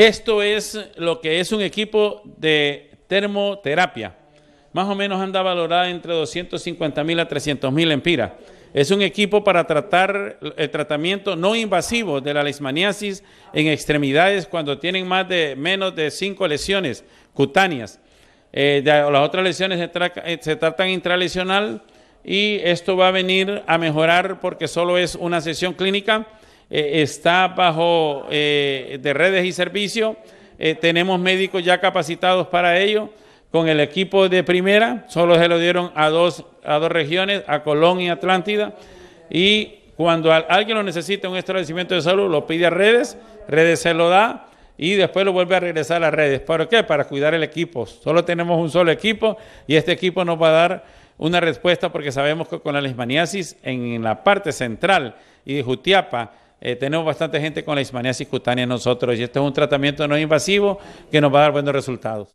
Esto es lo que es un equipo de termoterapia. Más o menos anda valorada entre 250 mil a 300 mil empiras. Es un equipo para tratar el tratamiento no invasivo de la leishmaniasis en extremidades cuando tienen más de menos de cinco lesiones cutáneas. Eh, las otras lesiones eh, se, tratan intralesional y esto va a venir a mejorar porque solo es una sesión clínica eh, está bajo eh, de redes y servicios. Eh, tenemos médicos ya capacitados para ello. Con el equipo de primera, solo se lo dieron a dos, a dos regiones, a Colón y Atlántida. Y cuando alguien lo necesita, un establecimiento de salud, lo pide a redes, redes se lo da y después lo vuelve a regresar a redes. ¿Para qué? Para cuidar el equipo. Solo tenemos un solo equipo y este equipo nos va a dar una respuesta porque sabemos que con la leishmaniasis en la parte central y de Jutiapa eh, tenemos bastante gente con la ciscutánea cutánea nosotros y este es un tratamiento no invasivo que nos va a dar buenos resultados.